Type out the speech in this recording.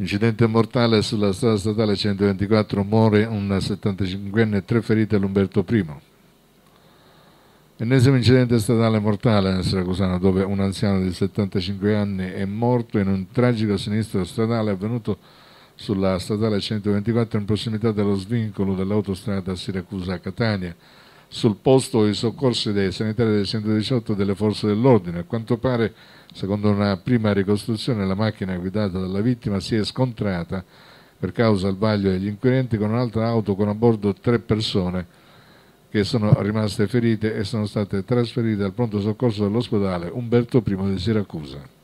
Incidente mortale sulla strada statale 124 muore un 75enne e tre ferite all'Umberto I. Ennesimo incidente statale mortale nel Siracusano dove un anziano di 75 anni è morto in un tragico sinistro stradale avvenuto sulla statale 124 in prossimità dello svincolo dell'autostrada Siracusa-Catania sul posto i soccorsi dei sanitari del 118 delle forze dell'ordine. A quanto pare, secondo una prima ricostruzione, la macchina guidata dalla vittima si è scontrata per causa del vaglio degli inquirenti con un'altra auto con a bordo tre persone che sono rimaste ferite e sono state trasferite al pronto soccorso dell'ospedale Umberto I di Siracusa.